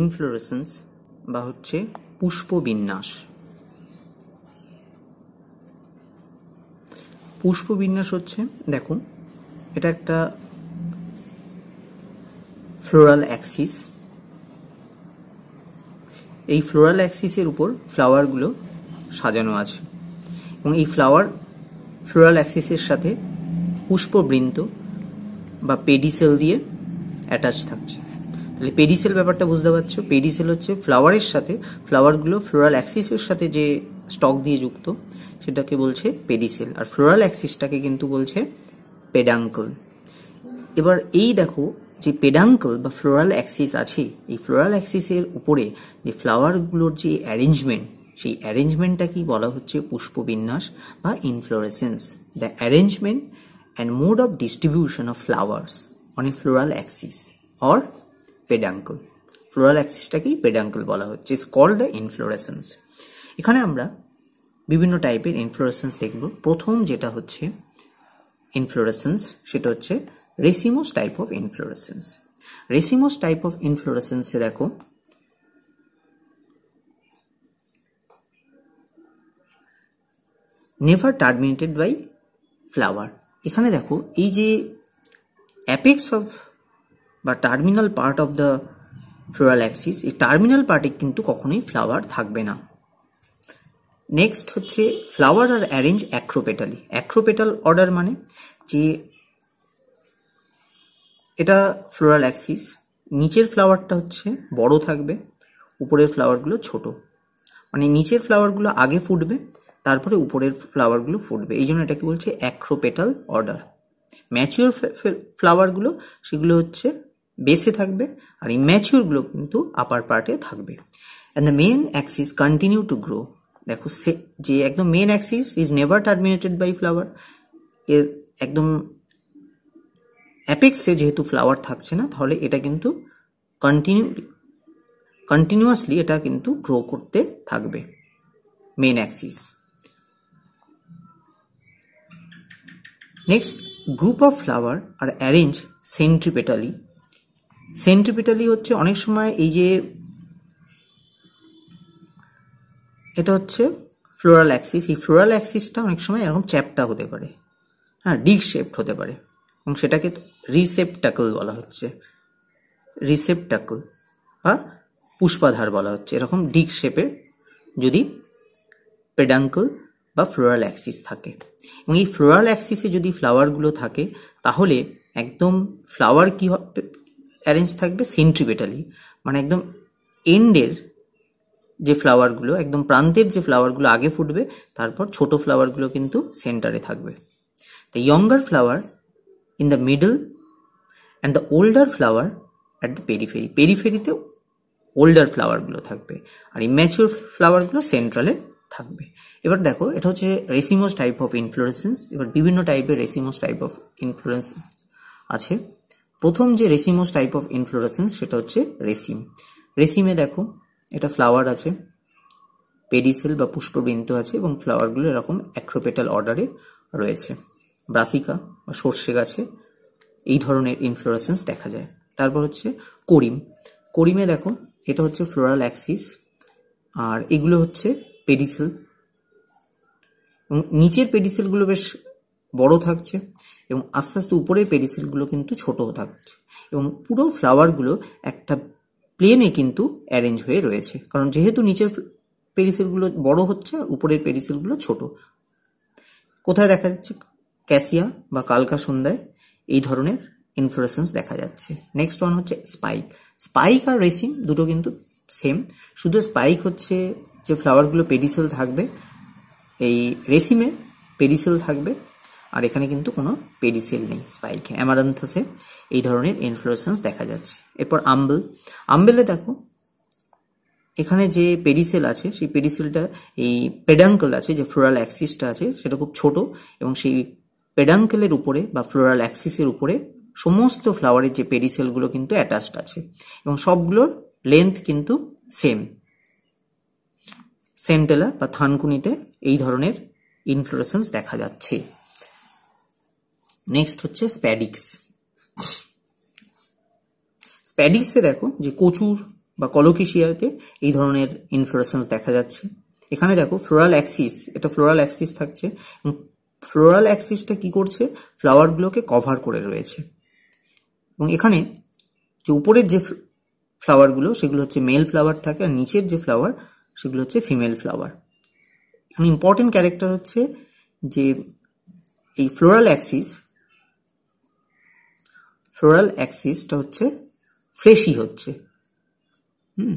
inflorescence বা হচ্ছে পুষ্পবিন্যাস পুষ্পবিন্যাস হচ্ছে দেখুন এটা একটা ফ্লোরাল অ্যাক্সিস এই ফ্লোরাল অ্যাক্সিসের উপর ফ্লাওয়ারগুলো সাজানো আছে এবং এই ফ্লাওয়ার ফ্লোরাল অ্যাক্সিসের সাথে পুষ্পবৃন্ত বা পেডিসেল দিয়ে অ্যাটাচ থাকছে তাহলে পেডিসেল ব্যাপারটা বুঝতে পারছো পেডিসেল হচ্ছে ফ্লাওয়ারের সাথে ফ্লাওয়ারগুলো ফ্লোরাল অ্যাক্সিসের সাথে যে স্টক দিয়ে যুক্ত সেটাকে বলছে পেডিসেল আর ফ্লোরাল অ্যাক্সিসটাকে কিন্তু বলছে পেডাঙ্কল এবার এই দেখো যে পেডাঙ্কল বা ফ্লোরাল অ্যাক্সিস আছে এই ফ্লোরাল অ্যাক্সিসের উপরে যে ফ্লাওয়ারগুলোর যে অ্যারেঞ্জমেন্ট সেই অ্যারেঞ্জমেন্টটাকেই বলা হচ্ছে পুষ্পবিন্যাস বা inflorescence the arrangement and mode of distribution of flowers on a floral axis or peduncle floral অ্যাক্সিসটাকেই পেডাঙ্কুল বলা হচ্ছে ইস কল্ড দ্য ইনফ্লোরেসেন্স এখানে আমরা বিভিন্ন টাইপের ইনফ্লোরেসেন্স দেখব প্রথম যেটা হচ্ছে ইনফ্লোরেসেন্স সেটা হচ্ছে racemose type of inflorescence racemose type of ইনফ্লোরেসেন্সে দেখো নেভার টার্মিনেটেড বাই ফ্লাওয়ার এখানে দেখো এই যে অ্যাপেক্স অফ বা terminal part of the floral axis এই টার্মিনাল পার্টে কিন্তু কখনোই ফ্লাওয়ার থাকবে না নেক্সট হচ্ছে flower are arrange acropetally acropetal order মানে যে এটা ফ্লোরাল অ্যাক্সিস নিচের ফ্লাওয়ারটা হচ্ছে বড় থাকবে উপরের ফ্লাওয়ারগুলো ছোট মানে নিচের ফ্লাওয়ারগুলো আগে ফুটবে তারপরে উপরের ফ্লাওয়ারগুলো ফুটবে এই জন্য এটাকে বলছে অ্যাক্রোপেটাল অর্ডার ম্যাচিওর ফ্লাওয়ারগুলো সেগুলো হচ্ছে বেসে থাকবে আর ইম্যাচিউরগুলো কিন্তু আপার পার্টে থাকবে and the main axis continue to grow দেখো সে যে একদম main axis is never terminated by flower এর একদম অ্যাপেক্সে যেহেতু ফ্লাওয়ার থাকছে না তাহলে এটা কিন্তু কন্টিনিউ কন্টিনিউয়াসলি এটা কিন্তু গ্রো করতে থাকবে main axis next group of flower are arrange centripetally centripetally হচ্ছে অনেক সময় এই যে এটা হচ্ছে ফ্লোরাল অ্যাক্সিস এই ফ্লোরাল অ্যাক্সিসটা অনেক সময় এরকম চ্যাপটা হতে পারে হ্যাঁ ডিক শেপড হতে পারে এবং সেটাকে রিসেপটাকল বলা হচ্ছে রিসেপটাকল বা পুষ্পাধার বলা হচ্ছে এরকম ডিক শেপের যদি পেডাঙ্কল বা ফ্লোরাল অ্যাক্সিস থাকে এবং এই ফ্লোরাল অ্যাক্সিসে যদি ফ্লাওয়ারগুলো থাকে তাহলে একদম ফ্লাওয়ার কী অ্যারেঞ্জ থাকবে সেন্ট্রিপেটালি মানে একদম এন্ডের যে ফ্লাওয়ারগুলো একদম প্রান্তের যে ফ্লাওয়ারগুলো আগে ফুটবে তারপর ছোট ফ্লাওয়ারগুলো কিন্তু সেন্টারে থাকবে the younger flower in the middle and the older flower at the periphery পেরিফেরিতে ওল্ডার ফ্লাওয়ারগুলো থাকবে আর ইম্যাচিওর ফ্লাওয়ারগুলো সেন্ট্রালে থাকবে এবার দেখো এটা হচ্ছে রেসিমোস টাইপ অফ ইনফ্লুয়েন্সেন্স এবার বিভিন্ন টাইপের রেসিমোস টাইপ অফ ইনফ্লুয়েন্স আছে প্রথম যে রেসিমোস টাইপ অফ ইনফ্লোরেসেন্স সেটা হচ্ছে রেসিম রেসিমে দেখো এটা ফ্লাওয়ার আছে পেডিসেল বা পুষ্পবৃন্ত আছে এবং ফ্লাওয়ারগুলো এরকম অ্যাক্রোপেটাল অর্ডারে রয়েছে ব্রাসিকা বা সর্ষে গাছে এই ধরনের ইনফ্লোরেসেন্স দেখা যায় তারপর হচ্ছে করিম করিমে দেখো এটা হচ্ছে ফ্লোরাল অ্যাক্সিস আর এগুলো হচ্ছে পেডিসেল এবং নিচের পেডিসেলগুলো বেশ বড় থাকছে এবং আস্তে আস্তে উপরের পেরিসিলগুলো কিন্তু ছোটও থাকছে এবং পুরো ফ্লাওয়ারগুলো একটা প্লেনে কিন্তু অ্যারেঞ্জ হয়ে রয়েছে কারণ যেহেতু নিচের পেরিসিলগুলো বড় হচ্ছে আর উপরের পেরিসিলগুলো ছোট কোথায় দেখা যাচ্ছে ক্যাসিয়া বা কালকা সন্ধ্যায় এই ধরনের ইনফ্লোরেসেন্স দেখা যাচ্ছে নেক্সট ওয়ান হচ্ছে স্পাইক স্পাইক আর রেসিন দুটো কিন্তু সেম শুধু স্পাইক হচ্ছে যে ফ্লাওয়ারগুলো পেডিসেল থাকবে এই রেসিমে পেডিসেল থাকবে আর এখানে কিন্তু কোনো পেডিসেল নেই স্পাইকে অ্যামারান্থাসে এই ধরনের ইনফ্লুয়েসেন্স দেখা যাচ্ছে এরপর আম্বেল আম্বেলে দেখো এখানে যে পেডিসেল আছে সেই পেডিসেলটা এই পেডাঙ্কল আছে যে ফ্লোরাল অ্যাক্সিসটা আছে সেটা খুব ছোট এবং সেই পেডাঙ্কেলের উপরে বা ফ্লোরাল অ্যাক্সিসের উপরে সমস্ত ফ্লাওয়ারের যে পেডিসেলগুলো কিন্তু অ্যাটাচড আছে এবং সবগুলোর লেন্থ কিন্তু সেম সেন্টেলা বা থানকুনিতে এই ধরনের ইনফ্লোরেসেন্স দেখা যাচ্ছে নেক্সট হচ্ছে স্প্যাডিক্স স্প্যাডিক্সে দেখো যে কচুর বা কলোকেশিয়াতে এই ধরনের ইনফ্লোরেসেন্স দেখা যাচ্ছে এখানে দেখো ফ্লোরাল অ্যাক্সিস এটা ফ্লোরাল অ্যাক্সিস থাকছে ফ্লোরাল অ্যাক্সিসটা কি করছে ফ্লাওয়ারগুলোকে কভার করে রয়েছে এবং এখানে যে উপরের যে ফ্লাওয়ারগুলো সেগুলো হচ্ছে মেল ফ্লাওয়ার থাকে আর নিচের যে ফ্লাওয়ার সেগুলো হচ্ছে ফিমেল ফ্লাওয়ার এখানে ইম্পর্টেন্ট ক্যারেক্টার হচ্ছে যে এই ফ্লোরাল অ্যাক্সিস ফ্লোরাল অ্যাক্সিসটা হচ্ছে ফ্লেশি হচ্ছে হুম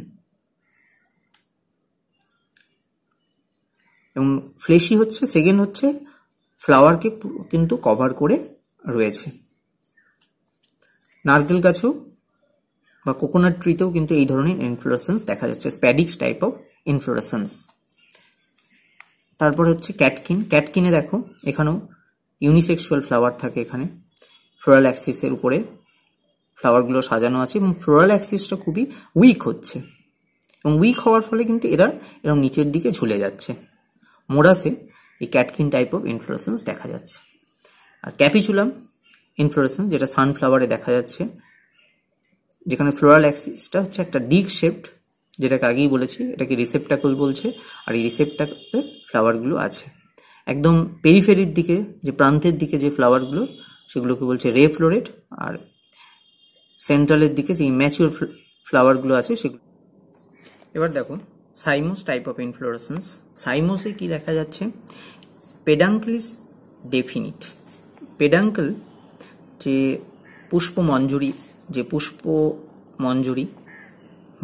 এবং ফ্লেশি হচ্ছে সেকেন্ড হচ্ছে ফ্লাওয়ারকে কিন্তু কভার করে রয়েছে নারকেল গাছেও বা কোকোনাট ট্রিতেও কিন্তু এই ধরনের ইনফ্লোরেসেন্স দেখা যাচ্ছে স্প্যাডিক্স টাইপ অফ ইনফ্লোরেসেন্স তারপরে হচ্ছে ক্যাটকিন ক্যাটকিনে দেখো এখানেও ইউনিসেক্সুয়াল ফ্লাওয়ার থাকে এখানে ফ্লোরাল অ্যাক্সিসের উপরে ফ্লাওয়ারগুলো সাজানো আছে এবং ফ্লোরাল অ্যাক্সিসটা খুবই উইক হচ্ছে এবং উইক হওয়ার ফলে কিন্তু এরা এরকম নিচের দিকে ঝুলে যাচ্ছে মোরাসে এই ক্যাটকিন টাইপ অফ ইনফ্লোরেসেন্স দেখা যাচ্ছে আর ক্যাপিচুলাম ইনফ্লোরেসেন্স যেটা সানফ্লাওয়ারে দেখা যাচ্ছে যেখানে ফ্লোরাল অ্যাক্সিসটা হচ্ছে একটা ডিক শেপড যেটাকে আগেই বলেছি এটাকে রিসেপ্টাকল বলছে আর এই রিসেপ্টাকলে ফ্লাওয়ারগুলো আছে একদম পেরিফেরির দিকে যে প্রান্তের দিকে যে ফ্লাওয়ারগুলো সেগুলোকে বলছে রে ফ্লোরেট আর সেন্ট্রালের দিকে যে ম্যাচিওর ফ্লাওয়ারগুলো আছে সেগুলো এবার দেখো সাইমোস টাইপ অফ ইনফ্লোরেসেন্স সাইমোসে কি দেখা যাচ্ছে ইস ডেফিনিট পেডাঙ্কল যে পুষ্পমঞ্জুরি যে পুষ্প মঞ্জুরি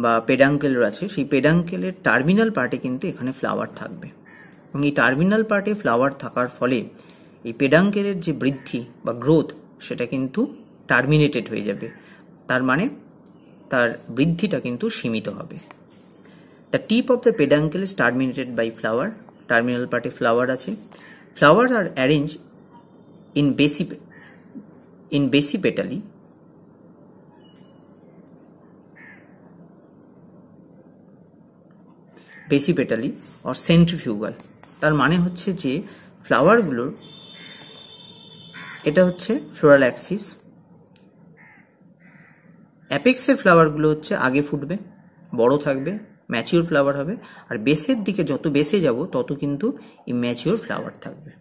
বা পেডাঙ্কেল আছে সেই পেডাঙ্কেলের টার্মিনাল পার্টে কিন্তু এখানে ফ্লাওয়ার থাকবে এবং এই টার্মিনাল পার্টে ফ্লাওয়ার থাকার ফলে এই পেডাঙ্কেলের যে বৃদ্ধি বা গ্রোথ সেটা কিন্তু টার্মিনেটেড হয়ে যাবে তার মানে তার বৃদ্ধিটা কিন্তু সীমিত হবে the tip of the peduncle is terminated by flower terminal পার্টে ফ্লাওয়ার আছে flower are arrange in basi in basipetally বেসি পেটালি অর সেন্ট্রিফিউগাল তার মানে হচ্ছে যে ফ্লাওয়ারগুলোর এটা হচ্ছে ফ্লোরাল অ্যাক্সিস অ্যাপেক্সের ফ্লাওয়ারগুলো হচ্ছে আগে ফুটবে বড় থাকবে ম্যাচিওর ফ্লাওয়ার হবে আর বেসের দিকে যত বেসে যাব তত কিন্তু ইম্যাচিওর ফ্লাওয়ার থাকবে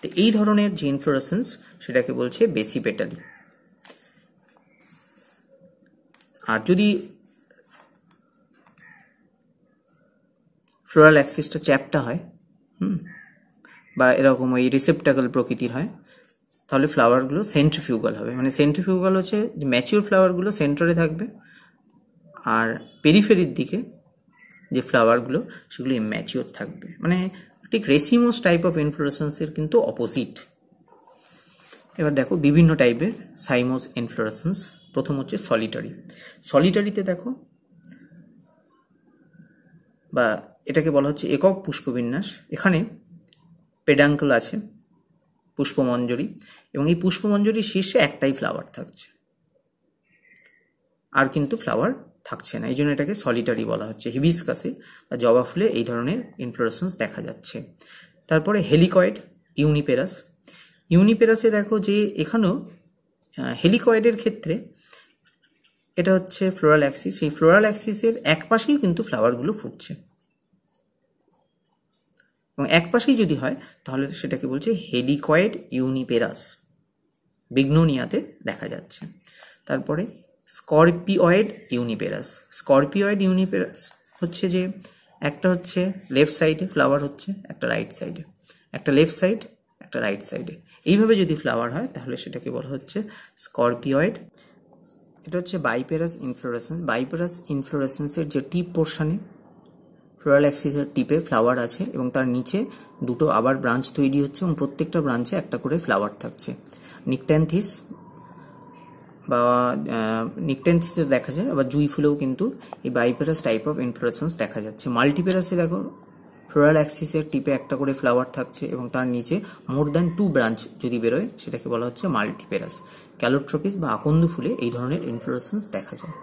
তো এই ধরনের যে ইনফ্লোরেসেন্স সেটাকে বলছে বেসি পেটালি আর যদি ফ্লোরাল অ্যাক্সিসটা চ্যাপটা হয় হুম বা এরকম ওই রিসেপ্টাকল প্রকৃতির হয় তাহলে ফ্লাওয়ারগুলো সেন্ট্রিফিউগাল হবে মানে সেন্ট্রিফিউগাল হচ্ছে যে ম্যাচিওর ফ্লাওয়ারগুলো সেন্টারে থাকবে আর পেরিফেরির দিকে যে ফ্লাওয়ারগুলো সেগুলো ইম্যাচিওর থাকবে মানে ঠিক রেসিমোস টাইপ অফ ইনফ্লোরেসেন্সের কিন্তু অপোজিট এবার দেখো বিভিন্ন টাইপের সাইমোস ইনফ্লোরেসেন্স প্রথম হচ্ছে সলিটারি সলিটারিতে দেখো বা এটাকে বলা হচ্ছে একক পুষ্পবিন্যাস এখানে পেডাঙ্কল আছে পুষ্পমঞ্জরি এবং এই পুষ্পমঞ্জরির শীর্ষে একটাই ফ্লাওয়ার থাকছে আর কিন্তু ফ্লাওয়ার থাকছে না এই জন্য এটাকে সলিটারি বলা হচ্ছে হিবিসকাসে বা জবা ফুলে এই ধরনের ইনফ্লোরেসেন্স দেখা যাচ্ছে তারপরে হেলিকয়েড ইউনিপেরাস ইউনিপেরাসে দেখো যে এখানেও হেলিকয়েডের ক্ষেত্রে এটা হচ্ছে ফ্লোরাল অ্যাক্সিস এই ফ্লোরাল অ্যাক্সিসের এক পাশেই কিন্তু ফ্লাওয়ারগুলো ফুটছে এবং এক পাশেই যদি হয় তাহলে সেটাকে বলছে হেডিকয়েড ইউনিপেরাস বিঘ্নোনিয়াতে দেখা যাচ্ছে তারপরে স্করপিওয়েড ইউনিপেরাস স্করপিওয়েড ইউনিপেরাস হচ্ছে যে একটা হচ্ছে লেফট সাইডে ফ্লাওয়ার হচ্ছে একটা রাইট সাইডে একটা লেফট সাইড একটা রাইট সাইডে এইভাবে যদি ফ্লাওয়ার হয় তাহলে সেটাকে বলা হচ্ছে স্করপিওয়েড এটা হচ্ছে বাইপেরাস ইনফ্লোরেসেন্স বাইপেরাস ইনফ্লোরেসেন্সের যে টিপ পোর্শনে ফ্লোরাল অ্যাক্সিসের টিপে ফ্লাওয়ার আছে এবং তার নিচে দুটো আবার ব্রাঞ্চ তৈরি হচ্ছে এবং প্রত্যেকটা ব্রাঞ্চে একটা করে ফ্লাওয়ার থাকছে নিকট্যান্থিস বা নিকটেন্থিসে দেখা যায় আবার জুই ফুলেও কিন্তু এই বাইপেরাস টাইপ অফ ইনফ্লোরেসেন্স দেখা যাচ্ছে মাল্টিপেরাসে দেখো ফ্লোরাল অ্যাক্সিসের টিপে একটা করে ফ্লাওয়ার থাকছে এবং তার নিচে মোর দ্যান টু ব্রাঞ্চ যদি বেরোয় সেটাকে বলা হচ্ছে মাল্টিপেরাস ক্যালোট্রপিস বা আকন্দ ফুলে এই ধরনের ইনফ্লোরেসেন্স দেখা যায়